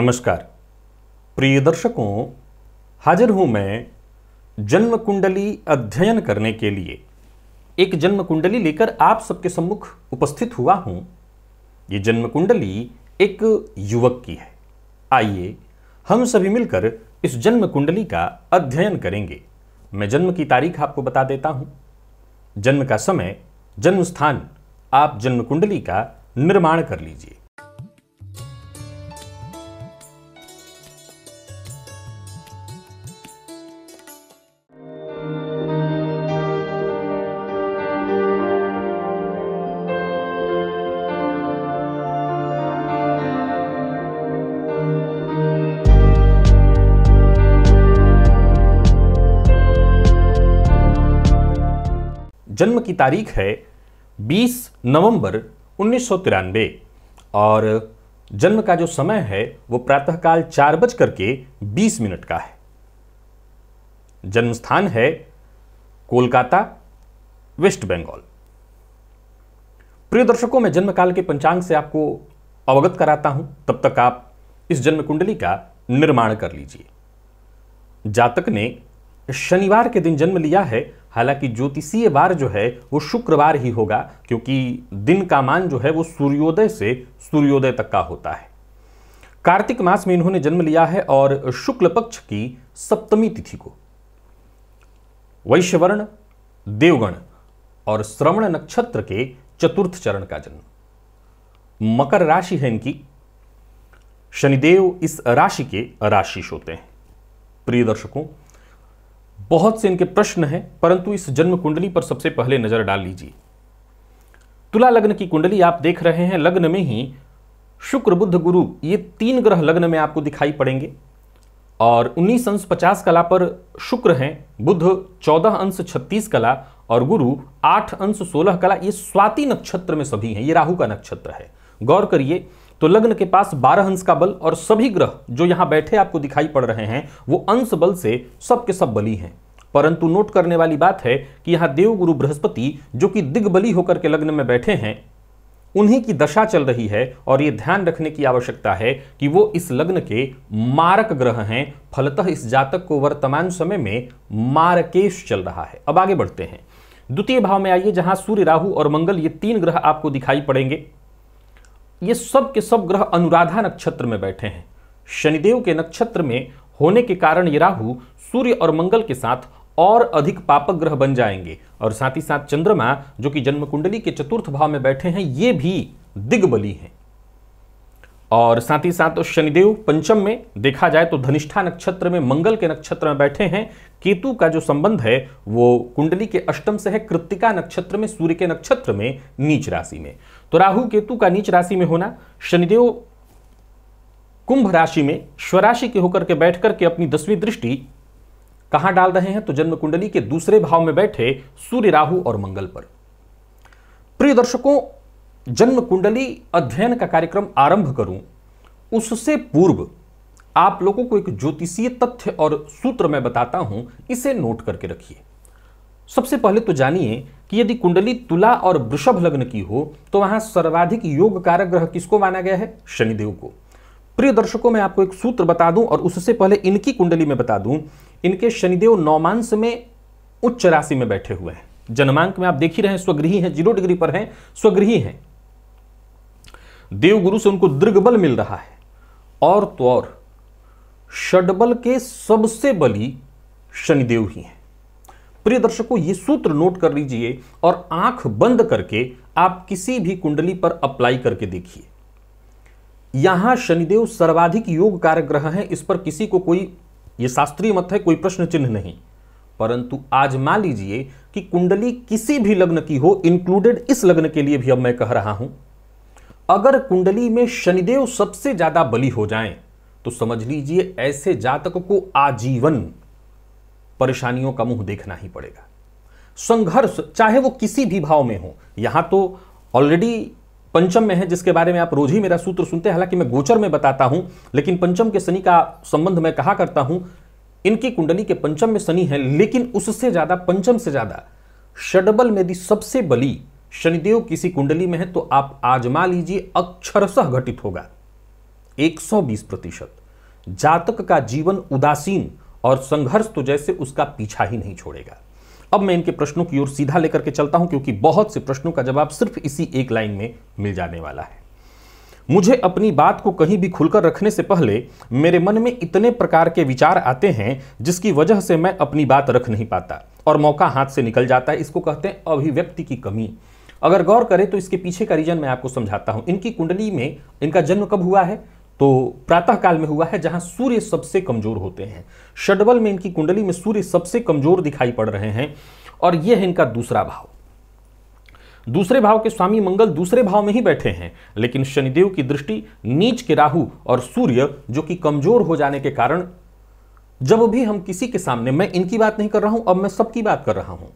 नमस्कार प्रिय दर्शकों हाजिर हूं मैं जन्म कुंडली अध्ययन करने के लिए एक जन्म कुंडली लेकर आप सबके सम्मुख उपस्थित हुआ हूं ये जन्म कुंडली एक युवक की है आइए हम सभी मिलकर इस जन्म कुंडली का अध्ययन करेंगे मैं जन्म की तारीख आपको बता देता हूं जन्म का समय जन्म स्थान आप जन्म कुंडली का निर्माण कर लीजिए जन्म की तारीख है 20 नवंबर उन्नीस और जन्म का जो समय है वो प्रातःकाल चार बज करके बीस मिनट का है जन्म स्थान है कोलकाता वेस्ट बंगाल प्रिय दर्शकों में जन्मकाल के पंचांग से आपको अवगत कराता हूं तब तक आप इस जन्म कुंडली का निर्माण कर लीजिए जातक ने शनिवार के दिन जन्म लिया है हालांकि ज्योतिषीय बार जो है वो शुक्रवार ही होगा क्योंकि दिन का मान जो है वो सूर्योदय से सूर्योदय तक का होता है कार्तिक मास में इन्होंने जन्म लिया है और शुक्ल पक्ष की सप्तमी तिथि को वैश्यवर्ण देवगण और श्रवण नक्षत्र के चतुर्थ चरण का जन्म मकर राशि है इनकी शनिदेव इस राशि के राशिश होते हैं प्रिय दर्शकों बहुत से इनके प्रश्न हैं परंतु इस जन्म कुंडली पर सबसे पहले नजर डाल लीजिए तुला लग्न की कुंडली आप देख रहे हैं लग्न में ही शुक्र बुद्ध गुरु ये तीन ग्रह लग्न में आपको दिखाई पड़ेंगे और उन्नीस अंश पचास कला पर शुक्र हैं बुद्ध चौदह अंश छत्तीस कला और गुरु आठ अंश सोलह कला ये स्वाति नक्षत्र में सभी हैं ये राहु का नक्षत्र है गौर करिए तो लग्न के पास बारह अंश का बल और सभी ग्रह जो यहां बैठे आपको दिखाई पड़ रहे हैं वो अंश बल से सबके सब बली हैं परंतु नोट करने वाली बात है कि देव देवगुरु बृहस्पति जो कि दिग्बली होकर के लग्न में बैठे हैं उन्हीं की दशा चल रही है और ये ध्यान रखने की आवश्यकता है कि वो इस लग्न के मारक ग्रह हैं फलतः इस जातक को वर्तमान समय में मारकेश चल रहा है अब आगे बढ़ते हैं द्वितीय भाव में आइए जहां सूर्य राहु और मंगल ये तीन ग्रह आपको दिखाई पड़ेंगे ये सब के सब ग्रह अनुराधा नक्षत्र में बैठे हैं शनिदेव के नक्षत्र में होने के कारण ये राहु सूर्य और मंगल के साथ और अधिक पापक ग्रह बन जाएंगे और साथ ही साथ चंद्रमा जो कि जन्म कुंडली के चतुर्थ भाव में बैठे हैं ये भी दिग्बली हैं और साथ ही साथ तो शनिदेव पंचम में देखा जाए तो धनिष्ठा नक्षत्र में मंगल के नक्षत्र में बैठे हैं केतु का जो संबंध है वो कुंडली के अष्टम से है कृतिका नक्षत्र में सूर्य के नक्षत्र में नीच राशि में तो राहु केतु का नीच राशि में होना शनिदेव कुंभ राशि में स्वराशि के होकर के बैठ करके अपनी दसवीं दृष्टि कहां डाल रहे हैं तो जन्म कुंडली के दूसरे भाव में बैठे सूर्य राहु और मंगल पर प्रिय दर्शकों जन्म कुंडली अध्ययन का कार्यक्रम आरंभ करूं उससे पूर्व आप लोगों को एक ज्योतिषीय तथ्य और सूत्र मैं बताता हूं इसे नोट करके रखिए सबसे पहले तो जानिए कि यदि कुंडली तुला और वृषभ लग्न की हो तो वहां सर्वाधिक योग कारक ग्रह किसको माना गया है शनिदेव को प्रिय दर्शकों मैं आपको एक सूत्र बता दूं और उससे पहले इनकी कुंडली में बता दूं इनके शनिदेव नौमांस में उच्च राशि में बैठे हुए हैं जन्मांक में आप देख ही रहे हैं स्वगृही हैं जीरो डिग्री पर हैं स्वगृही हैं देवगुरु से उनको दीर्घ बल मिल रहा है और तो और षडबल के सबसे बली शनिदेव ही हैं प्रिय दर्शकों ये सूत्र नोट कर लीजिए और आंख बंद करके आप किसी भी कुंडली पर अप्लाई करके देखिए यहां शनिदेव सर्वाधिक योग कार्य ग्रह हैं इस पर किसी को कोई ये शास्त्रीय मत है कोई प्रश्न चिन्ह नहीं परंतु आज मान लीजिए कि कुंडली किसी भी लग्न की हो इंक्लूडेड इस लग्न के लिए भी अब मैं कह रहा हूं अगर कुंडली में शनिदेव सबसे ज्यादा बलि हो जाएं तो समझ लीजिए ऐसे जातक को आजीवन परेशानियों का मुंह देखना ही पड़ेगा संघर्ष चाहे वो किसी भी भाव में हो यहां तो ऑलरेडी पंचम में है जिसके बारे में आप रोज ही मेरा सूत्र सुनते हैं हालांकि मैं गोचर में बताता हूं लेकिन पंचम के शनि का संबंध मैं कहा करता हूं इनकी कुंडली के पंचम में शनि है लेकिन उससे ज्यादा पंचम से ज्यादा षडबल में दी सबसे बली शनिदेव किसी कुंडली में है तो आप आजमा लीजिए अक्षरशः घटित होगा 120 प्रतिशत जातक का जीवन उदासीन और संघर्ष तो जैसे उसका पीछा ही नहीं छोड़ेगा अब मैं इनके प्रश्नों की ओर सीधा लेकर के चलता हूं क्योंकि बहुत से प्रश्नों का जवाब सिर्फ इसी एक लाइन में मिल जाने वाला है मुझे अपनी बात को कहीं भी खुलकर रखने से पहले मेरे मन में इतने प्रकार के विचार आते हैं जिसकी वजह से मैं अपनी बात रख नहीं पाता और मौका हाथ से निकल जाता है इसको कहते हैं अभिव्यक्ति की कमी अगर गौर करें तो इसके पीछे का रीजन मैं आपको समझाता हूं इनकी कुंडली में इनका जन्म कब हुआ है तो प्रातः काल में हुआ है जहां सूर्य सबसे कमजोर होते हैं षडबल में इनकी कुंडली में सूर्य सबसे कमजोर दिखाई पड़ रहे हैं और यह है इनका दूसरा भाव दूसरे भाव के स्वामी मंगल दूसरे भाव में ही बैठे हैं लेकिन शनिदेव की दृष्टि नीच के राहु और सूर्य जो कि कमजोर हो जाने के कारण जब भी हम किसी के सामने मैं इनकी बात नहीं कर रहा हूं अब मैं सबकी बात कर रहा हूं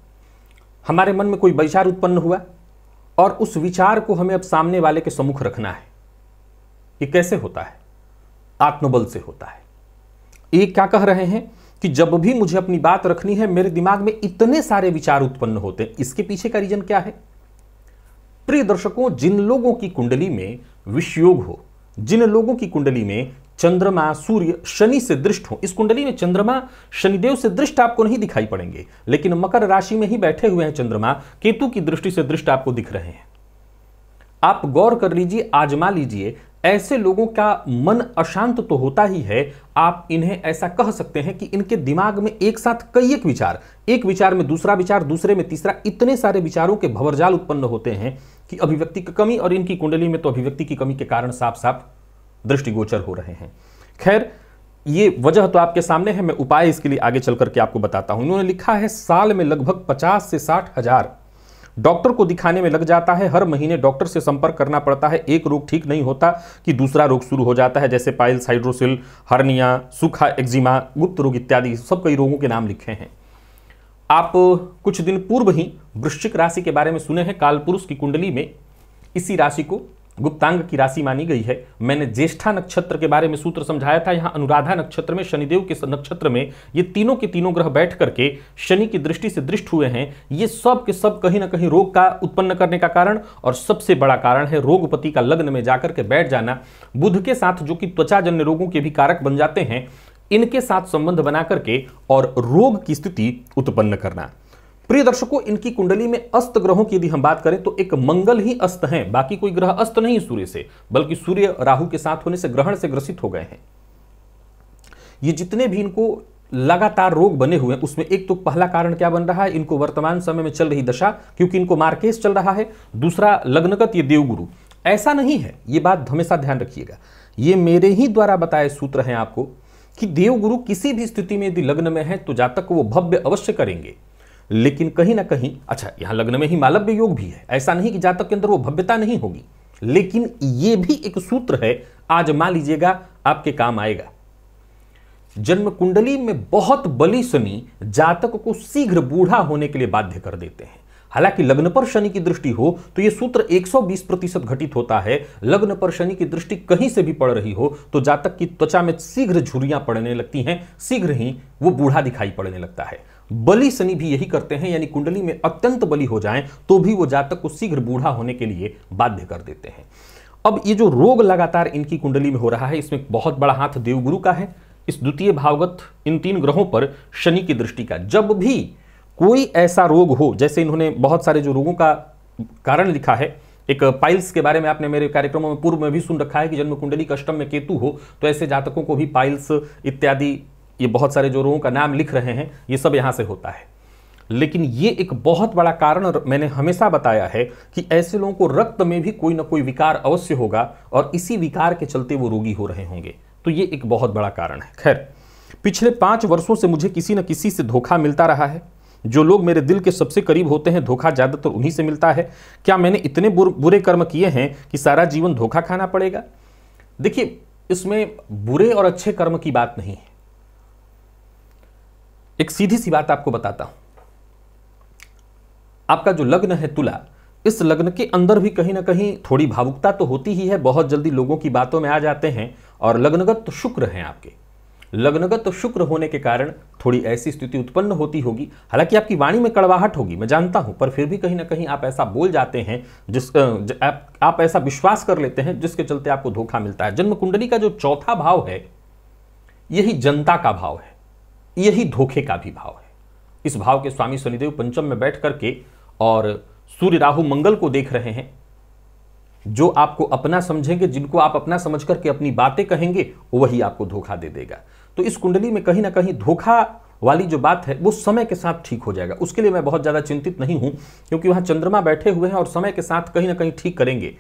हमारे मन में कोई वैचार उत्पन्न हुआ और उस विचार को हमें अब सामने वाले के सम्मुख रखना है ये कैसे होता है आत्मबल से होता है ये क्या कह रहे हैं कि जब भी मुझे अपनी बात रखनी है मेरे दिमाग में इतने सारे विचार उत्पन्न होते हैं इसके पीछे का रीजन क्या है प्रिय दर्शकों जिन लोगों की कुंडली में विषयोग हो जिन लोगों की कुंडली में चंद्रमा सूर्य शनि से दृष्ट हो इस कुंडली में चंद्रमा शनिदेव से दृष्ट आपको नहीं दिखाई पड़ेंगे लेकिन मकर राशि में ही बैठे हुए हैं चंद्रमा केतु की दृष्टि से दृष्ट आपको दिख रहे हैं आप गौर कर लीजिए आजमा लीजिए ऐसे लोगों का मन अशांत तो होता ही है आप इन्हें ऐसा कह सकते हैं कि इनके दिमाग में एक साथ कई एक विचार एक विचार में दूसरा विचार दूसरे में तीसरा इतने सारे विचारों के भवरजाल उत्पन्न होते हैं कि अभिव्यक्ति की कमी और इनकी कुंडली में तो अभिव्यक्ति की कमी के कारण साफ साफ दृष्टिगोचर हो रहे हैं खैर ये वजह तो आपके सामने है मैं उपाय इसके लिए आगे चल करके आपको बताता हूँ इन्होंने लिखा है साल में लगभग पचास से साठ हजार डॉक्टर को दिखाने में लग जाता है हर महीने डॉक्टर से संपर्क करना पड़ता है एक रोग ठीक नहीं होता कि दूसरा रोग शुरू हो जाता है जैसे पाइल साइड्रोसिल हर्निया सूखा एक्जिमा गुप्त रोग इत्यादि सब कई रोगों के नाम लिखे हैं आप कुछ दिन पूर्व ही वृश्चिक राशि के बारे में सुने हैं कालपुरुष की कुंडली में इसी राशि को गुप्तांग की राशि मानी गई है मैंने ज्येष्ठा नक्षत्र के बारे में सूत्र समझाया था यहाँ अनुराधा नक्षत्र में शनिदेव के नक्षत्र में ये तीनों के तीनों ग्रह बैठ करके शनि की दृष्टि से दृष्ट हुए हैं ये सब के सब कहीं ना कहीं रोग का उत्पन्न करने का कारण और सबसे बड़ा कारण है रोगपति का लग्न में जाकर के बैठ जाना बुध के साथ जो कि त्वचाजन्य रोगों के भी कारक बन जाते हैं इनके साथ संबंध बना करके और रोग की स्थिति उत्पन्न करना प्रिय दर्शकों इनकी कुंडली में अस्त ग्रहों की यदि हम बात करें तो एक मंगल ही अस्त हैं बाकी कोई ग्रह अस्त नहीं सूर्य से बल्कि सूर्य राहु के साथ होने से ग्रहण से ग्रसित हो गए हैं ये जितने भी इनको लगातार रोग बने हुए हैं उसमें एक तो पहला कारण क्या बन रहा है इनको वर्तमान समय में चल रही दशा क्योंकि इनको मार्केश चल रहा है दूसरा लग्नगत ये देवगुरु ऐसा नहीं है ये बात हमेशा ध्यान रखिएगा ये मेरे ही द्वारा बताए सूत्र हैं आपको कि देवगुरु किसी भी स्थिति में यदि लग्न में है तो जातक वो भव्य अवश्य करेंगे लेकिन कहीं ना कहीं अच्छा यहां लग्न में ही मालव्य योग भी है ऐसा नहीं कि जातक के अंदर वो भव्यता नहीं होगी लेकिन ये भी एक सूत्र है आज मान लीजिएगा आपके काम आएगा जन्म कुंडली में बहुत बली शनि जातक को शीघ्र बूढ़ा होने के लिए बाध्य कर देते हैं हालांकि लग्न पर शनि की दृष्टि हो तो यह सूत्र 120 प्रतिशत घटित होता है लग्न पर शनि की दृष्टि कहीं से भी पड़ रही हो तो जातक की त्वचा में शीघ्र झुरियां पड़ने लगती हैं शीघ्र ही वो बूढ़ा दिखाई पड़ने लगता है बलि शनि भी यही करते हैं यानी कुंडली में अत्यंत बलि हो जाएं तो भी वो जातक को शीघ्र बूढ़ा होने के लिए बाध्य कर देते हैं अब ये जो रोग लगातार इनकी कुंडली में हो रहा है इसमें बहुत बड़ा हाथ देवगुरु का है इस द्वितीय भावगत इन तीन ग्रहों पर शनि की दृष्टि का जब भी कोई ऐसा रोग हो जैसे इन्होंने बहुत सारे जो रोगों का कारण लिखा है एक पाइल्स के बारे में आपने मेरे कार्यक्रमों में पूर्व में भी सुन रखा है कि जन्म कुंडली कष्टम में केतु हो तो ऐसे जातकों को भी पाइल्स इत्यादि ये बहुत सारे जो लोगों का नाम लिख रहे हैं ये सब यहाँ से होता है लेकिन ये एक बहुत बड़ा कारण मैंने हमेशा बताया है कि ऐसे लोगों को रक्त में भी कोई ना कोई विकार अवश्य होगा और इसी विकार के चलते वो रोगी हो रहे होंगे तो ये एक बहुत बड़ा कारण है खैर पिछले पाँच वर्षों से मुझे किसी न किसी से धोखा मिलता रहा है जो लोग मेरे दिल के सबसे करीब होते हैं धोखा ज़्यादातर उन्हीं से मिलता है क्या मैंने इतने बुरे कर्म किए हैं कि सारा जीवन धोखा खाना पड़ेगा देखिए इसमें बुरे और अच्छे कर्म की बात नहीं है एक सीधी सी बात आपको बताता हूं आपका जो लग्न है तुला इस लग्न के अंदर भी कहीं ना कहीं थोड़ी भावुकता तो होती ही है बहुत जल्दी लोगों की बातों में आ जाते हैं और लग्नगत तो शुक्र हैं आपके लग्नगत तो शुक्र होने के कारण थोड़ी ऐसी स्थिति उत्पन्न होती होगी हालांकि आपकी वाणी में कड़वाहट होगी मैं जानता हूं पर फिर भी कहीं ना कहीं आप ऐसा बोल जाते हैं जिस आप, आप ऐसा विश्वास कर लेते हैं जिसके चलते आपको धोखा मिलता है जन्म कुंडली का जो चौथा भाव है यही जनता का भाव है यही धोखे का भी भाव है इस भाव के स्वामी शनिदेव पंचम में बैठ करके और सूर्य राहु मंगल को देख रहे हैं जो आपको अपना समझेंगे जिनको आप अपना समझ करके अपनी बातें कहेंगे वही आपको धोखा दे देगा तो इस कुंडली में कहीं ना कहीं धोखा वाली जो बात है वो समय के साथ ठीक हो जाएगा उसके लिए मैं बहुत ज़्यादा चिंतित नहीं हूँ क्योंकि वहाँ चंद्रमा बैठे हुए हैं और समय के साथ कहीं ना कहीं ठीक करेंगे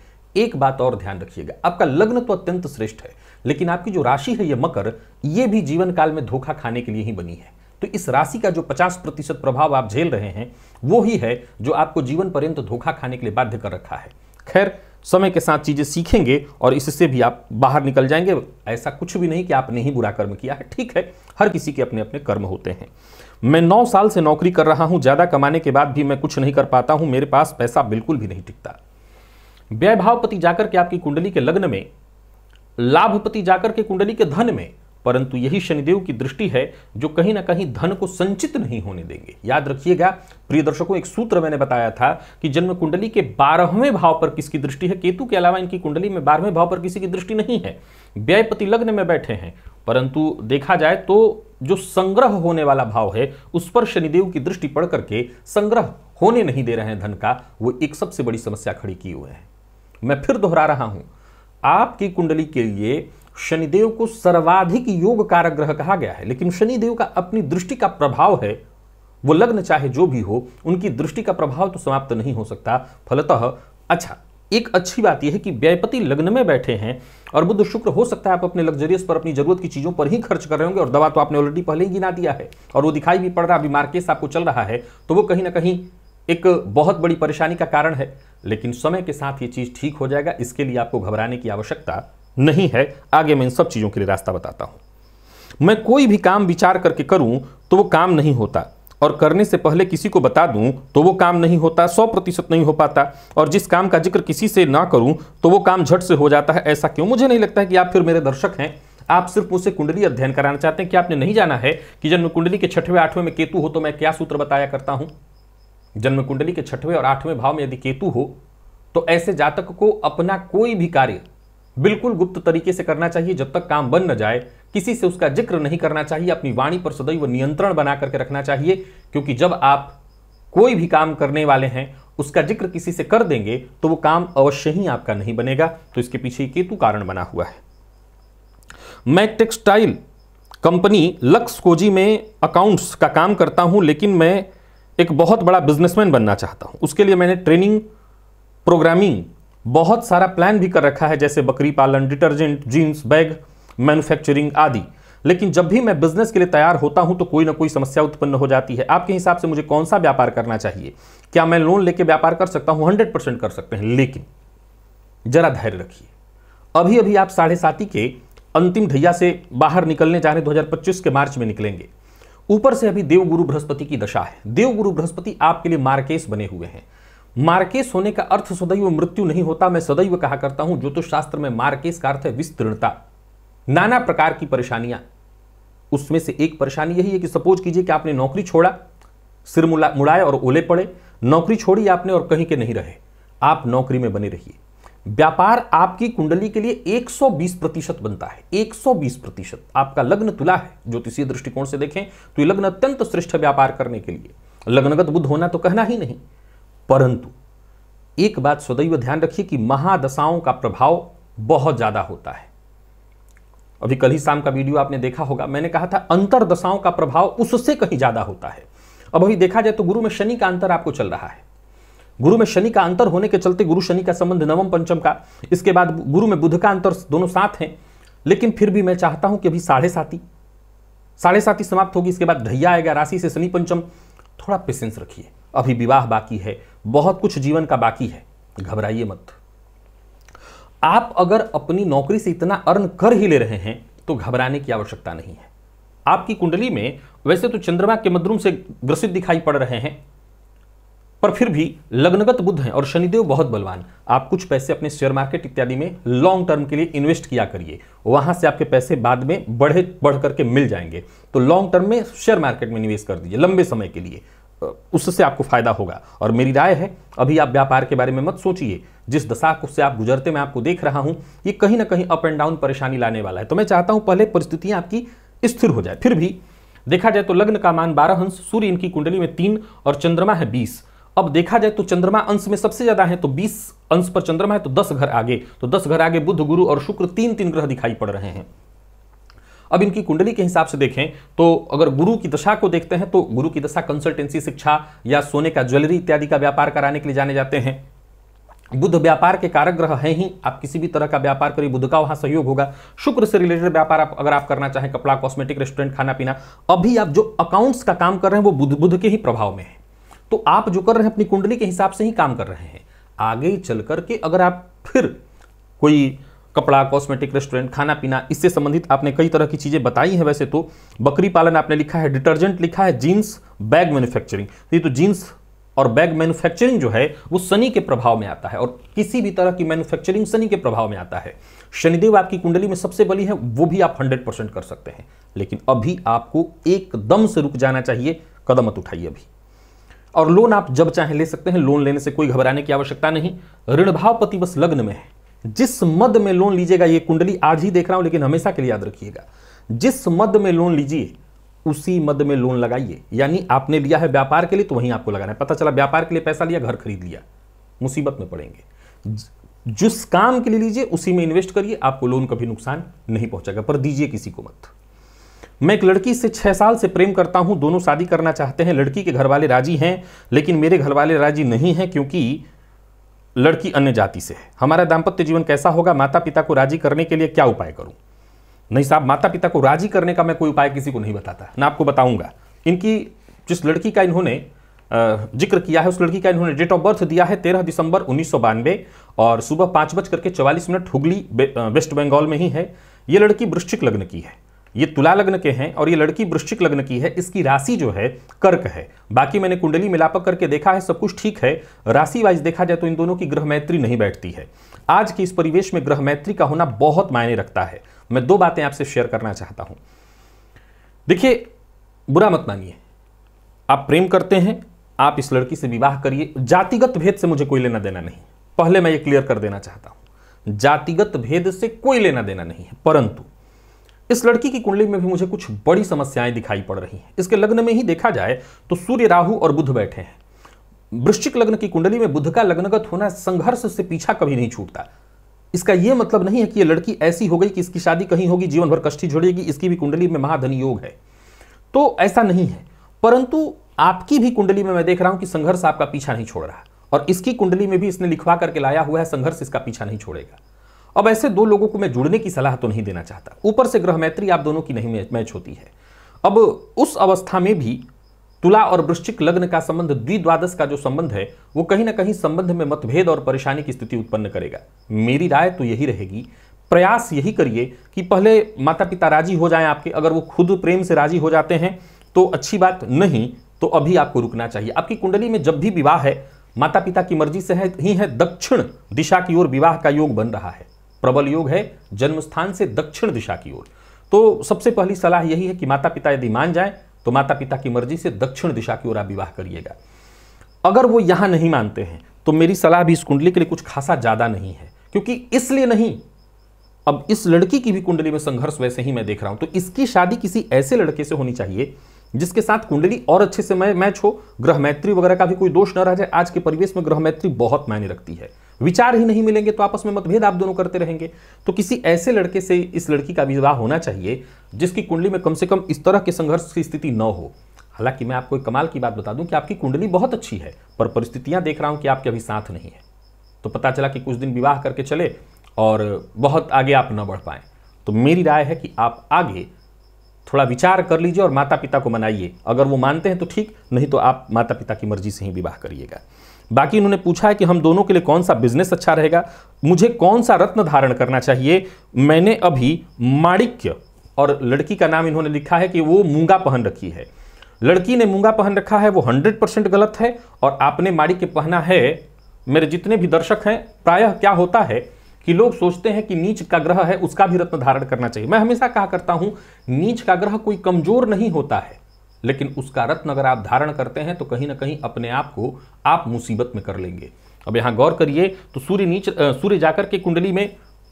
एक बात और ध्यान रखिएगा आपका लग्न तो अत्यंत श्रेष्ठ है लेकिन आपकी जो राशि है ये मकर ये भी जीवन काल में धोखा खाने के लिए ही बनी है तो इस राशि का जो 50 प्रतिशत प्रभाव आप झेल रहे हैं वो ही है जो आपको जीवन पर्यंत धोखा खाने के लिए बाध्य कर रखा है खैर समय के साथ चीज़ें सीखेंगे और इससे भी आप बाहर निकल जाएंगे ऐसा कुछ भी नहीं कि आपने ही बुरा कर्म किया है ठीक है हर किसी के अपने अपने कर्म होते हैं मैं नौ साल से नौकरी कर रहा हूं ज़्यादा कमाने के बाद भी मैं कुछ नहीं कर पाता हूं मेरे पास पैसा बिल्कुल भी नहीं टिकता व्यय भावपति जाकर के आपकी कुंडली के लग्न में लाभपति जाकर के कुंडली के धन में परंतु यही शनिदेव की दृष्टि है जो कहीं ना कहीं धन को संचित नहीं होने देंगे याद रखिएगा प्रिय दर्शकों एक सूत्र मैंने बताया था कि जन्म कुंडली के बारहवें भाव पर किसकी दृष्टि है केतु के अलावा इनकी कुंडली में बारहवें भाव पर किसी की दृष्टि नहीं है व्ययपति लग्न में बैठे हैं परंतु देखा जाए तो जो संग्रह होने वाला भाव है उस पर शनिदेव की दृष्टि पड़ करके संग्रह होने नहीं दे रहे हैं धन का वो एक सबसे बड़ी समस्या खड़ी की हुए है मैं फिर दोहरा रहा हूं आपकी कुंडली के लिए शनिदेव को सर्वाधिक योग कारक ग्रह कहा गया है लेकिन शनिदेव का अपनी दृष्टि का प्रभाव है वो लग्न चाहे जो भी हो उनकी दृष्टि का प्रभाव तो समाप्त नहीं हो सकता फलतः अच्छा एक अच्छी बात यह है कि व्यापति लग्न में बैठे हैं और बुद्ध शुक्र हो सकता है आप अपने लग्जरियस पर अपनी जरूरत की चीज़ों पर ही खर्च कर रहे होंगे और दवा तो आपने ऑलरेडी पहले ही गिना दिया है और वो दिखाई भी पड़ रहा अभी मार्केस आपको चल रहा है तो वो कहीं ना कहीं एक बहुत बड़ी परेशानी का कारण है लेकिन समय के साथ ये चीज़ ठीक हो जाएगा इसके लिए आपको घबराने की आवश्यकता नहीं है आगे मैं इन सब चीज़ों के लिए रास्ता बताता हूं मैं कोई भी काम विचार करके करूं तो वो काम नहीं होता और करने से पहले किसी को बता दूं तो वो काम नहीं होता सौ प्रतिशत नहीं हो पाता और जिस काम का जिक्र किसी से ना करूं तो वो काम झट से हो जाता है ऐसा क्यों मुझे नहीं लगता है कि आप फिर मेरे दर्शक हैं आप सिर्फ मुझसे कुंडली अध्ययन कराना चाहते हैं कि आपने नहीं जाना है कि जन्म कुंडली के छठवें आठवें में केतु हो तो मैं क्या सूत्र बताया करता हूं जन्म कुंडली के छठवें और आठवें भाव में यदि केतु हो तो ऐसे जातक को अपना कोई भी कार्य बिल्कुल गुप्त तरीके से करना चाहिए जब तक काम बन न जाए किसी से उसका जिक्र नहीं करना चाहिए अपनी वाणी पर सदैव नियंत्रण बना करके रखना चाहिए क्योंकि जब आप कोई भी काम करने वाले हैं उसका जिक्र किसी से कर देंगे तो वो काम अवश्य ही आपका नहीं बनेगा तो इसके पीछे केतु कारण बना हुआ है मैं टेक्सटाइल कंपनी लक्स कोजी में अकाउंट्स का काम करता हूं लेकिन मैं एक बहुत बड़ा बिजनेसमैन बनना चाहता हूं उसके लिए मैंने ट्रेनिंग प्रोग्रामिंग बहुत सारा प्लान भी कर रखा है जैसे बकरी पालन डिटर्जेंट जीन्स बैग मैन्युफैक्चरिंग आदि लेकिन जब भी मैं बिजनेस के लिए तैयार होता हूं तो कोई ना कोई समस्या उत्पन्न हो जाती है आपके हिसाब से मुझे कौन सा व्यापार करना चाहिए क्या मैं लोन लेके व्यापार कर सकता हूं हंड्रेड परसेंट कर सकते हैं लेकिन जरा धैर्य रखिए अभी अभी आप साढ़े के अंतिम ढैया से बाहर निकलने जा रहे दो के मार्च में निकलेंगे ऊपर से अभी देवगुरु बृहस्पति की दशा है देवगुरु बृहस्पति आपके लिए मार्केश बने हुए हैं मार्केश होने का अर्थ सदैव मृत्यु नहीं होता मैं सदैव कहा करता हूं ज्योतिष शास्त्र में मार्केश का अर्थ है विस्तीर्णता नाना प्रकार की परेशानियां उसमें से एक परेशानी यही है कि सपोज कीजिए कि आपने नौकरी छोड़ा सिर मुड़ाए और ओले पड़े नौकरी छोड़ी आपने और कहीं के नहीं रहे आप नौकरी में बने रहिए व्यापार आपकी कुंडली के लिए 120 प्रतिशत बनता है 120 प्रतिशत आपका लग्न तुला है ज्योतिषीय दृष्टिकोण से देखें तो ये लग्न अत्यंत श्रेष्ठ व्यापार करने के लिए लग्नगत बुद्ध होना तो कहना ही नहीं परंतु एक बात सदैव ध्यान रखिए कि महादशाओं का प्रभाव बहुत ज़्यादा होता है अभी कल ही शाम का वीडियो आपने देखा होगा मैंने कहा था अंतर दशाओं का प्रभाव उससे कहीं ज़्यादा होता है अब अभी देखा जाए तो गुरु में शनि का अंतर आपको चल रहा है गुरु में शनि का अंतर होने के चलते गुरु शनि का संबंध नवम पंचम का इसके बाद गुरु में बुध का अंतर दोनों साथ हैं लेकिन फिर भी मैं चाहता हूं कि अभी साढ़े साथी साढ़े साथी समाप्त होगी इसके बाद ढैया आएगा राशि से शनि पंचम थोड़ा पेशेंस रखिए अभी विवाह बाकी है बहुत कुछ जीवन का बाकी है घबराइए मत आप अगर अपनी नौकरी से इतना अर्न कर ही ले रहे हैं तो घबराने की आवश्यकता नहीं है आपकी कुंडली में वैसे तो चंद्रमा के मद्रुम से ग्रसित दिखाई पड़ रहे हैं पर फिर भी लग्नगत बुद्ध हैं और शनिदेव बहुत बलवान आप कुछ पैसे अपने शेयर मार्केट इत्यादि में लॉन्ग टर्म के लिए इन्वेस्ट किया करिए वहां से आपके पैसे बाद में बढ़े बढ़ करके मिल जाएंगे तो लॉन्ग टर्म में शेयर मार्केट में निवेश कर दीजिए लंबे समय के लिए उससे आपको फायदा होगा और मेरी राय है अभी आप व्यापार के बारे में मत सोचिए जिस दशा से आप गुजरते मैं आपको देख रहा हूं ये कहीं ना कहीं अप एंड डाउन परेशानी लाने वाला है तो मैं चाहता हूं पहले परिस्थितियां आपकी स्थिर हो जाए फिर भी देखा जाए तो लग्न का मान बारह हंस सूर्य इनकी कुंडली में तीन और चंद्रमा है बीस अब देखा जाए तो चंद्रमा अंश में सबसे ज्यादा है तो 20 अंश पर चंद्रमा है तो 10 घर आगे तो 10 घर आगे बुध गुरु और शुक्र तीन तीन ग्रह दिखाई पड़ रहे हैं अब इनकी कुंडली के हिसाब से देखें तो अगर गुरु की दशा को देखते हैं तो गुरु की दशा कंसल्टेंसी शिक्षा या सोने का ज्वेलरी इत्यादि का व्यापार कराने के लिए जाने जाते हैं बुद्ध व्यापार के कारक ग्रह हैं ही आप किसी भी तरह का व्यापार करिए बुद्ध का वहां सहयोग होगा शुक्र से रिलेटेड व्यापार आप अगर आप करना चाहें कपड़ा कॉस्मेटिक रेस्टोरेंट खाना पीना अभी आप जो अकाउंट्स का काम कर रहे हैं वो बुद्ध बुद्ध के ही प्रभाव में है तो आप जो कर रहे हैं अपनी कुंडली के हिसाब से ही काम कर रहे हैं आगे चल करके अगर आप फिर कोई कपड़ा कॉस्मेटिक रेस्टोरेंट खाना पीना इससे संबंधित आपने कई तरह की चीज़ें बताई हैं वैसे तो बकरी पालन आपने लिखा है डिटर्जेंट लिखा है जीन्स बैग मैन्युफैक्चरिंग ये तो जीन्स और बैग मैन्युफैक्चरिंग जो है वो शनि के प्रभाव में आता है और किसी भी तरह की मैन्युफैक्चरिंग शनि के प्रभाव में आता है शनिदेव आपकी कुंडली में सबसे बली है वो भी आप हंड्रेड परसेंट कर सकते हैं लेकिन अभी आपको एकदम से रुक जाना चाहिए कदम मत उठाइए अभी और लोन आप जब चाहे ले सकते हैं लोन लेने से कोई घबराने की आवश्यकता नहीं ऋण भाव बस लग्न में है जिस मद में लोन लीजिएगा ये कुंडली आज ही देख रहा हूं लेकिन हमेशा के लिए याद रखिएगा जिस मद में लोन लीजिए उसी मद में लोन लगाइए यानी आपने लिया है व्यापार के लिए तो वहीं आपको लगाना है पता चला व्यापार के लिए पैसा लिया घर खरीद लिया मुसीबत में पड़ेंगे जिस काम के लिए लीजिए उसी में इन्वेस्ट करिए आपको लोन कभी नुकसान नहीं पहुंचेगा पर दीजिए किसी को मत मैं एक लड़की से छह साल से प्रेम करता हूँ दोनों शादी करना चाहते हैं लड़की के घर वाले राजी हैं लेकिन मेरे घर वाले राजी नहीं हैं क्योंकि लड़की अन्य जाति से है हमारा दाम्पत्य जीवन कैसा होगा माता पिता को राजी करने के लिए क्या उपाय करूँ नहीं साहब माता पिता को राजी करने का मैं कोई उपाय किसी को नहीं बताता ना आपको बताऊंगा इनकी जिस लड़की का इन्होंने जिक्र किया है उस लड़की का इन्होंने डेट ऑफ बर्थ दिया है तेरह दिसंबर उन्नीस और सुबह पाँच बज करके चवालीस मिनट हुगली वेस्ट बंगाल में ही है ये लड़की वृश्चिक लग्न की है ये तुला लग्न के हैं और ये लड़की वृश्चिक लग्न की है इसकी राशि जो है कर्क है बाकी मैंने कुंडली मिलापक करके देखा है सब कुछ ठीक है राशि वाइज देखा जाए तो इन दोनों की ग्रह मैत्री नहीं बैठती है आज के इस परिवेश में ग्रह मैत्री का होना बहुत मायने रखता है मैं दो बातें आपसे शेयर करना चाहता हूं देखिए बुरा मत मानिए आप प्रेम करते हैं आप इस लड़की से विवाह करिए जातिगत भेद से मुझे कोई लेना देना नहीं पहले मैं ये क्लियर कर देना चाहता हूं जातिगत भेद से कोई लेना देना नहीं है परंतु इस लड़की की कुंडली में भी मुझे कुछ बड़ी समस्याएं दिखाई पड़ रही हैं इसके लग्न में ही देखा जाए तो सूर्य राहु और बुध बैठे हैं वृश्चिक लग्न की कुंडली में बुध का लग्नगत होना संघर्ष से पीछा कभी नहीं छूटता इसका यह मतलब नहीं है कि यह लड़की ऐसी हो गई कि इसकी शादी कहीं होगी जीवन भर कष्टी झुड़ेगी इसकी भी कुंडली में महाधन योग है तो ऐसा नहीं है परंतु आपकी भी कुंडली में मैं देख रहा हूं कि संघर्ष आपका पीछा नहीं छोड़ रहा और इसकी कुंडली में भी इसने लिखवा करके लाया हुआ है संघर्ष इसका पीछा नहीं छोड़ेगा अब ऐसे दो लोगों को मैं जुड़ने की सलाह तो नहीं देना चाहता ऊपर से ग्रह मैत्री आप दोनों की नहीं मैच होती है अब उस अवस्था में भी तुला और वृश्चिक लग्न का संबंध द्विद्वादश का जो संबंध है वो कहीं ना कहीं संबंध में मतभेद और परेशानी की स्थिति उत्पन्न करेगा मेरी राय तो यही रहेगी प्रयास यही करिए कि पहले माता पिता राजी हो जाएं आपके अगर वो खुद प्रेम से राजी हो जाते हैं तो अच्छी बात नहीं तो अभी आपको रुकना चाहिए आपकी कुंडली में जब भी विवाह है माता पिता की मर्जी से है ही है दक्षिण दिशा की ओर विवाह का योग बन रहा है प्रबल योग है जन्म स्थान से दक्षिण दिशा की ओर तो सबसे पहली सलाह यही है कि माता पिता यदि मान जाए तो माता पिता की मर्जी से दक्षिण दिशा की ओर आप विवाह करिएगा अगर वो यहां नहीं मानते हैं तो मेरी सलाह भी इस कुंडली के लिए कुछ खासा ज़्यादा नहीं है क्योंकि इसलिए नहीं अब इस लड़की की भी कुंडली में संघर्ष वैसे ही मैं देख रहा हूं तो इसकी शादी किसी ऐसे लड़के से होनी चाहिए जिसके साथ कुंडली और अच्छे से मैच हो ग्रह मैत्री वगैरह का भी कोई दोष न रह जाए आज के परिवेश में ग्रह मैत्री बहुत मायने रखती है विचार ही नहीं मिलेंगे तो आपस में मतभेद आप दोनों करते रहेंगे तो किसी ऐसे लड़के से इस लड़की का विवाह होना चाहिए जिसकी कुंडली में कम से कम इस तरह के संघर्ष की स्थिति न हो हालांकि मैं आपको एक कमाल की बात बता दूं कि आपकी कुंडली बहुत अच्छी है पर परिस्थितियां देख रहा हूं कि आपके अभी साथ नहीं है तो पता चला कि कुछ दिन विवाह करके चले और बहुत आगे आप न बढ़ पाए तो मेरी राय है कि आप आगे थोड़ा विचार कर लीजिए और माता पिता को मनाइए अगर वो मानते हैं तो ठीक नहीं तो आप माता पिता की मर्जी से ही विवाह करिएगा बाकी उन्होंने पूछा है कि हम दोनों के लिए कौन सा बिजनेस अच्छा रहेगा मुझे कौन सा रत्न धारण करना चाहिए मैंने अभी माणिक्य और लड़की का नाम इन्होंने लिखा है कि वो मूंगा पहन रखी है लड़की ने मूंगा पहन रखा है वो हंड्रेड परसेंट गलत है और आपने माणिक्य पहना है मेरे जितने भी दर्शक हैं प्रायः क्या होता है कि लोग सोचते हैं कि नीच का ग्रह है उसका भी रत्न धारण करना चाहिए मैं हमेशा कहा करता हूं नीच का ग्रह कोई कमजोर नहीं होता है लेकिन उसका रत्न अगर आप धारण करते हैं तो कहीं ना कहीं अपने आप को आप मुसीबत में कर लेंगे अब यहाँ गौर करिए तो सूर्य नीच सूर्य जाकर के कुंडली में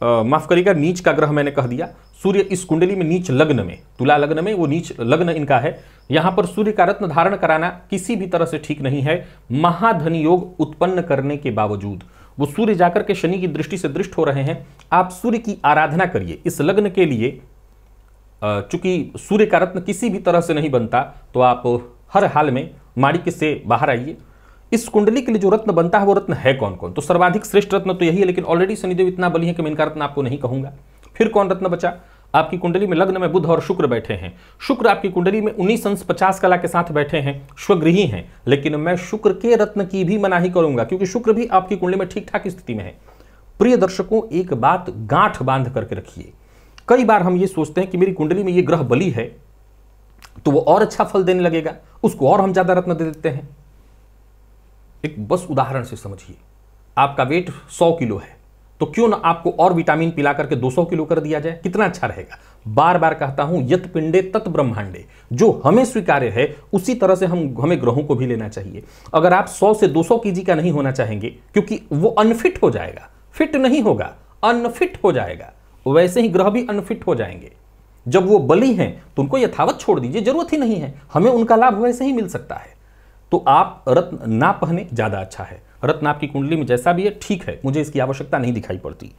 माफ करिएगा नीच का ग्रह मैंने कह दिया सूर्य इस कुंडली में नीच लग्न में तुला लग्न में वो नीच लग्न इनका है यहाँ पर सूर्य का रत्न धारण कराना किसी भी तरह से ठीक नहीं है महाधन योग उत्पन्न करने के बावजूद वो सूर्य जाकर के शनि की दृष्टि से दृष्ट हो रहे हैं आप सूर्य की आराधना करिए इस लग्न के लिए चूंकि सूर्य का रत्न किसी भी तरह से नहीं बनता तो आप हर हाल में माणिक्य से बाहर आइए इस कुंडली के लिए जो रत्न बनता है वो रत्न है कौन कौन तो सर्वाधिक श्रेष्ठ रत्न तो यही है लेकिन ऑलरेडी शनिदेव इतना बलि है कि मैं इनका रत्न आपको नहीं कहूंगा फिर कौन रत्न बचा आपकी कुंडली में लग्न में बुध और शुक्र बैठे हैं शुक्र आपकी कुंडली में उन्नीस अंश पचास कला के साथ बैठे हैं स्वगृही हैं लेकिन मैं शुक्र के रत्न की भी मनाही करूंगा क्योंकि शुक्र भी आपकी कुंडली में ठीक ठाक स्थिति में है प्रिय दर्शकों एक बात गांठ बांध करके रखिए कई बार हम ये सोचते हैं कि मेरी कुंडली में ये ग्रह बली है तो वो और अच्छा फल देने लगेगा उसको और हम ज़्यादा रत्न दे देते हैं एक बस उदाहरण से समझिए आपका वेट 100 किलो है तो क्यों ना आपको और विटामिन पिला करके 200 किलो कर दिया जाए कितना अच्छा रहेगा बार बार कहता हूं यत पिंडे तत् ब्रह्मांडे जो हमें स्वीकार्य है उसी तरह से हम हमें ग्रहों को भी लेना चाहिए अगर आप 100 से 200 सौ का नहीं होना चाहेंगे क्योंकि वो अनफिट हो जाएगा फिट नहीं होगा अनफिट हो जाएगा वैसे ही ग्रह भी अनफिट हो जाएंगे जब वो बली हैं तो उनको यथावत छोड़ दीजिए जरूरत ही नहीं है हमें उनका लाभ वैसे ही मिल सकता है तो आप रत्न ना पहने ज़्यादा अच्छा है रत्न आपकी कुंडली में जैसा भी है ठीक है मुझे इसकी आवश्यकता नहीं दिखाई पड़ती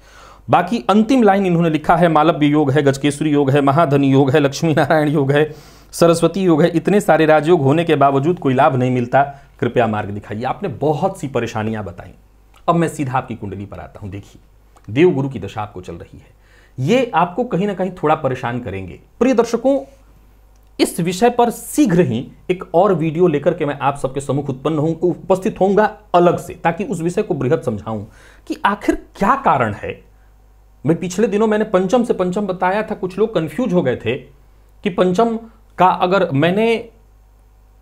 बाकी अंतिम लाइन इन्होंने लिखा है मालव्य योग है गजकेश्वरी योग है महाधन योग है लक्ष्मी नारायण योग है सरस्वती योग है इतने सारे राजयोग होने के बावजूद कोई लाभ नहीं मिलता कृपया मार्ग दिखाइए आपने बहुत सी परेशानियां बताई अब मैं सीधा आपकी कुंडली पर आता हूं देखिए देवगुरु की दशा आपको चल रही है ये आपको कहीं ना कहीं थोड़ा परेशान करेंगे प्रिय दर्शकों इस विषय पर शीघ्र ही एक और वीडियो लेकर के मैं आप सबके सम्मुख उत्पन्न हूं उपस्थित होऊंगा अलग से ताकि उस विषय को बृहद समझाऊं कि आखिर क्या कारण है मैं पिछले दिनों मैंने पंचम से पंचम बताया था कुछ लोग कंफ्यूज हो गए थे कि पंचम का अगर मैंने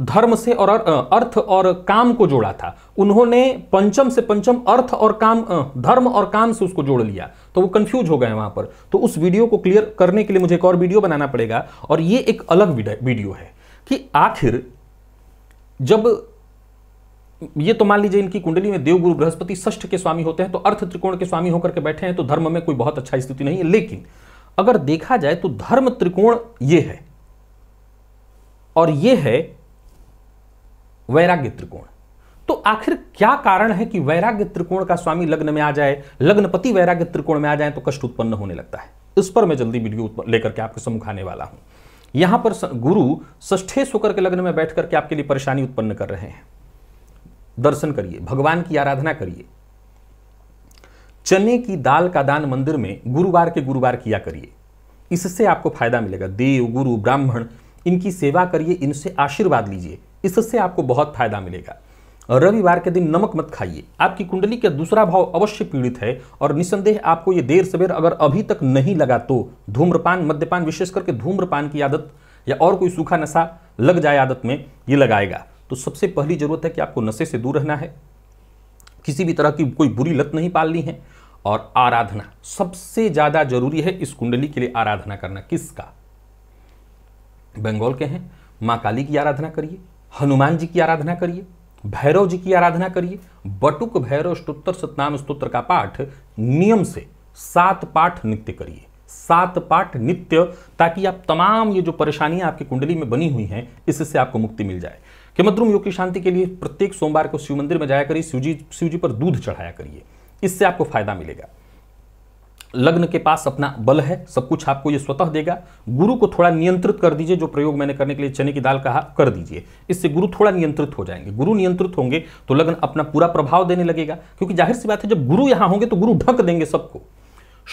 धर्म से और अर्थ और काम को जोड़ा था उन्होंने पंचम से पंचम अर्थ और काम धर्म और काम से उसको जोड़ लिया तो वो कंफ्यूज हो गए वहां पर तो उस वीडियो को क्लियर करने के लिए मुझे एक और वीडियो बनाना पड़ेगा और ये एक अलग वीडियो है कि आखिर जब ये तो मान लीजिए इनकी कुंडली में देवगुरु बृहस्पति ष्ठ के स्वामी होते हैं तो अर्थ त्रिकोण के स्वामी होकर के बैठे हैं तो धर्म में कोई बहुत अच्छा स्थिति नहीं है लेकिन अगर देखा जाए तो धर्म त्रिकोण ये है और ये है वैराग्य त्रिकोण तो आखिर क्या कारण है कि वैराग्य त्रिकोण का स्वामी लग्न में आ जाए लग्नपति वैराग्य त्रिकोण में आ जाए तो कष्ट उत्पन्न होने लगता है इस पर मैं जल्दी वीडियो लेकर के आपके सम्मुख आने वाला हूं यहां पर गुरु ष्ठे होकर के लग्न में बैठ करके आपके लिए परेशानी उत्पन्न कर रहे हैं दर्शन करिए भगवान की आराधना करिए चने की दाल का दान मंदिर में गुरुवार के गुरुवार किया करिए इससे आपको फायदा मिलेगा देव गुरु ब्राह्मण इनकी सेवा करिए इनसे आशीर्वाद लीजिए इससे आपको बहुत फायदा मिलेगा रविवार के दिन नमक मत खाइए आपकी कुंडली का दूसरा भाव अवश्य पीड़ित है और निसंदेह आपको ये देर सवेर अगर अभी तक नहीं लगा तो धूम्रपान मद्यपान विशेष करके धूम्रपान की आदत या और कोई सूखा नशा लग जाए आदत में ये लगाएगा तो सबसे पहली जरूरत है कि आपको नशे से दूर रहना है किसी भी तरह की कोई बुरी लत नहीं पालनी है और आराधना सबसे ज़्यादा जरूरी है इस कुंडली के लिए आराधना करना किसका बंगाल के हैं माँ काली की आराधना करिए हनुमान जी की आराधना करिए भैरव जी की आराधना करिए बटुक भैरव स्तोत्र सतनाम स्तोत्र का पाठ नियम से सात पाठ नित्य करिए सात पाठ नित्य ताकि आप तमाम ये जो परेशानियां आपकी कुंडली में बनी हुई हैं इससे आपको मुक्ति मिल जाए कि मद्रुम योग की शांति के लिए प्रत्येक सोमवार को शिव मंदिर में जाया करिए शिवजी शिवजी पर दूध चढ़ाया करिए इससे आपको फायदा मिलेगा लग्न के पास अपना बल है सब कुछ आपको ये स्वतः देगा गुरु को थोड़ा नियंत्रित कर दीजिए जो प्रयोग मैंने करने के लिए चने की दाल कहा कर दीजिए इससे गुरु थोड़ा नियंत्रित हो जाएंगे गुरु नियंत्रित होंगे तो लग्न अपना पूरा प्रभाव देने लगेगा क्योंकि जाहिर सी बात है जब गुरु यहाँ होंगे तो गुरु ढक देंगे सबको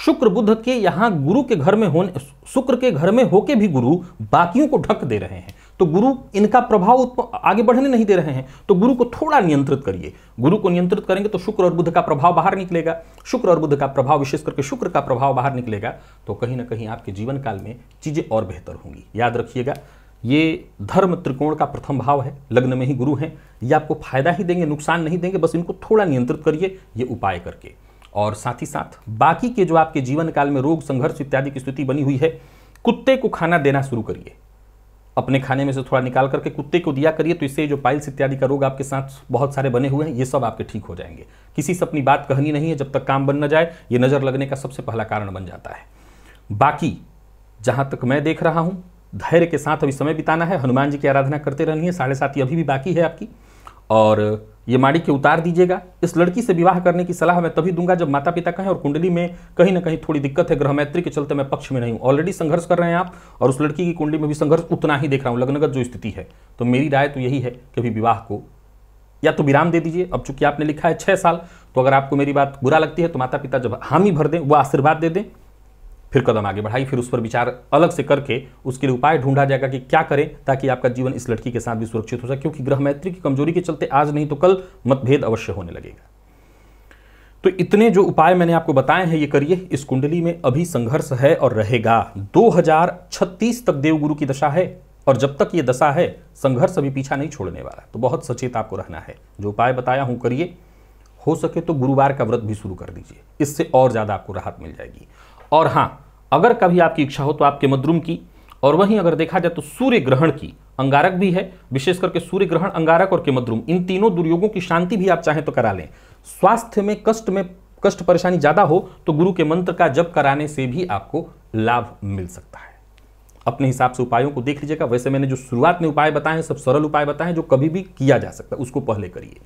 शुक्र बुद्ध के यहाँ गुरु के घर में होने शुक्र के घर में होके भी गुरु बाकियों को ढक दे रहे हैं तो गुरु इनका प्रभाव आगे बढ़ने नहीं दे रहे हैं तो गुरु को थोड़ा नियंत्रित करिए गुरु को नियंत्रित करेंगे तो शुक्र और बुद्ध का प्रभाव बाहर निकलेगा शुक्र और बुद्ध का प्रभाव विशेष करके शुक्र का प्रभाव बाहर निकलेगा तो कहीं ना कहीं आपके जीवन काल में चीज़ें और बेहतर होंगी याद रखिएगा ये धर्म त्रिकोण का प्रथम भाव है लग्न में ही गुरु हैं ये आपको फायदा ही देंगे नुकसान नहीं देंगे बस इनको थोड़ा नियंत्रित करिए ये उपाय करके और साथ ही साथ बाकी के जो आपके जीवन काल में रोग संघर्ष इत्यादि की स्थिति बनी हुई है कुत्ते को खाना देना शुरू करिए अपने खाने में से थोड़ा निकाल करके कुत्ते को दिया करिए तो इससे जो पाइल्स इत्यादि का रोग आपके साथ बहुत सारे बने हुए हैं ये सब आपके ठीक हो जाएंगे किसी से अपनी बात कहनी नहीं है जब तक काम बन न जाए ये नज़र लगने का सबसे पहला कारण बन जाता है बाकी जहाँ तक मैं देख रहा हूँ धैर्य के साथ अभी समय बिताना है हनुमान जी की आराधना करते रहनी है साढ़े साथ ही अभी भी बाकी है आपकी और ये माड़ी के उतार दीजिएगा इस लड़की से विवाह करने की सलाह मैं तभी दूंगा जब माता पिता कहें और कुंडली में कहीं ना कहीं थोड़ी दिक्कत है ग्रहमैत्री के चलते मैं पक्ष में नहीं हूँ ऑलरेडी संघर्ष कर रहे हैं आप और उस लड़की की कुंडली में भी संघर्ष उतना ही देख रहा हूँ लग्नगत जो स्थिति है तो मेरी राय तो यही है कि अभी विवाह को या तो विराम दे दीजिए अब चूंकि आपने लिखा है छः साल तो अगर आपको मेरी बात बुरा लगती है तो माता पिता जब हामी भर दें वह आशीर्वाद दे दें फिर कदम आगे बढ़ाई फिर उस पर विचार अलग से करके उसके लिए उपाय ढूंढा जाएगा कि क्या करें ताकि आपका जीवन इस लड़की के साथ भी सुरक्षित हो सके क्योंकि ग्रह मैत्री की कमजोरी के चलते आज नहीं तो कल मतभेद अवश्य होने लगेगा तो इतने जो उपाय मैंने आपको बताए हैं ये करिए इस कुंडली में अभी संघर्ष है और रहेगा दो तक देवगुरु की दशा है और जब तक ये दशा है संघर्ष अभी पीछा नहीं छोड़ने वाला तो बहुत सचेत आपको रहना है जो उपाय बताया हूं करिए हो सके तो गुरुवार का व्रत भी शुरू कर दीजिए इससे और ज़्यादा आपको राहत मिल जाएगी और हां अगर कभी आपकी इच्छा हो तो आप केमद्रुम की और वहीं अगर देखा जाए तो सूर्य ग्रहण की अंगारक भी है विशेष करके सूर्य ग्रहण अंगारक और केमद्रुम इन तीनों दुर्योगों की शांति भी आप चाहें तो करा लें स्वास्थ्य में कष्ट में कष्ट परेशानी ज़्यादा हो तो गुरु के मंत्र का जप कराने से भी आपको लाभ मिल सकता है अपने हिसाब से उपायों को देख लीजिएगा वैसे मैंने जो शुरुआत में उपाय बताए हैं सब सरल उपाय बताए हैं जो कभी भी किया जा सकता है उसको पहले करिए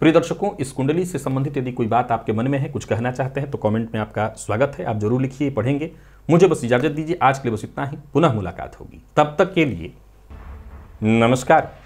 प्रिय दर्शकों इस कुंडली से संबंधित यदि कोई बात आपके मन में है कुछ कहना चाहते हैं तो कमेंट में आपका स्वागत है आप जरूर लिखिए पढ़ेंगे मुझे बस इजाजत दीजिए आज के लिए बस इतना ही पुनः मुलाकात होगी तब तक के लिए नमस्कार